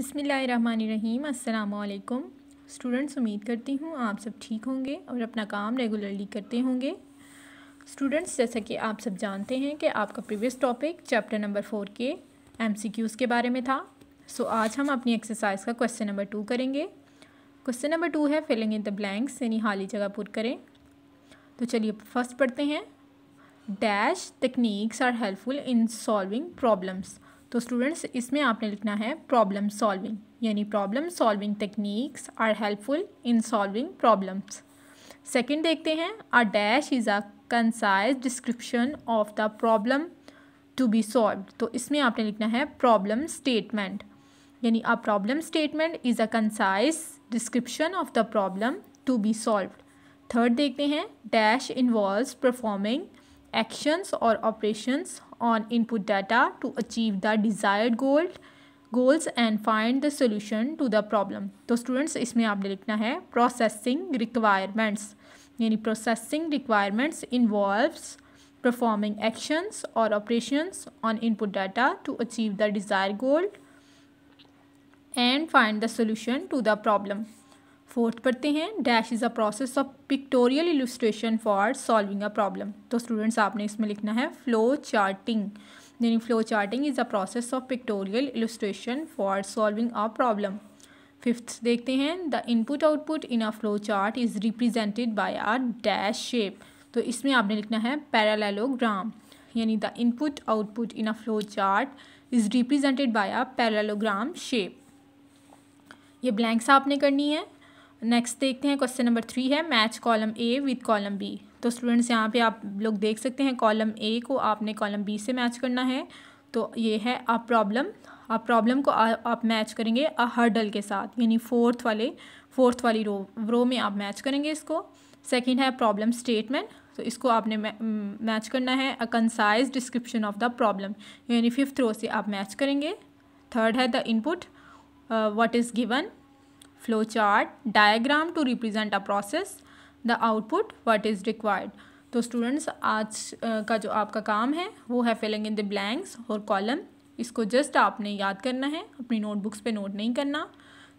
बिसमीम् अल्लाम स्टूडेंट्स उम्मीद करती हूँ आप सब ठीक होंगे और अपना काम रेगुलरली करते होंगे स्टूडेंट्स जैसा कि आप सब जानते हैं कि आपका previous topic chapter number four के एमसीक्यूज़ के बारे में था सो आज हम अपनी एक्सरसाइज का क्वेश्चन नंबर टू करेंगे क्वेश्चन नंबर टू है फिलिंग इन द ब्लैंक्स यानी खाली जगह पुर करें तो चलिए फर्स्ट पढ़ते हैं dash techniques are helpful in solving problems तो स्टूडेंट्स इसमें आपने लिखना है प्रॉब्लम सॉल्विंग यानी problem solving techniques are helpful in solving problems second देखते हैं a dash is a concise description of the problem to be solve तो इसमें आपने लिखना है प्रॉब्लम स्टेटमेंट यानी a problem statement is a concise description of the problem to be solve third देखते हैं dash involve performing actions or operations on input data to achieve the desired goal and find the solution to the problem तो students इसमें आपने लिखना है processing requirements. यानी processing requirements involves performing actions or operations on input data to achieve the desired goal and find the solution to the problem fourth पढ़ते हैं dash is a process of pictorial illustration for solving a problem तो students आपने इसमें लिखना है flow charting यानी flow charting is a process of pictorial illustration for solving a problem fifth देखते हैं the input output in a flow chart is represented by a dash shape तो इसमें आपने लिखना है पैरालेलोग्राम यानी the input output in a flow chart is represented by a parallelogram shape ये blanks आपने करनी है नेक्स्ट देखते हैं क्वेश्चन नंबर थ्री है match column A with column B तो स्टूडेंट्स यहाँ पे आप लोग देख सकते हैं कॉलम ए को आपने कॉलम बी से मैच करना है तो ये है अ प्रॉब्लम अ प्रॉब्लम को आ, आप मैच करेंगे अ हर्डल के साथ यानी फोर्थ वाले फोर्थ वाली रो रो में आप मैच करेंगे इसको सेकेंड है प्रॉब्लम स्टेटमेंट तो इसको आपने मैच mm, करना है a concise description of the problem यानी फिफ्थ रो से आप मैच करेंगे थर्ड है the input what is given flowchart, diagram to represent a process, the output, what is required. तो स्टूडेंट्स आज का जो आपका काम है वो है फिलिंग इन द ब्लैंक्स और कॉलम इसको जस्ट आपने याद करना है अपनी नोटबुक्स पे नोट नहीं करना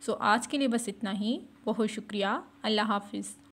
सो so, आज के लिए बस इतना ही बहुत शुक्रिया अल्लाह हाफिज़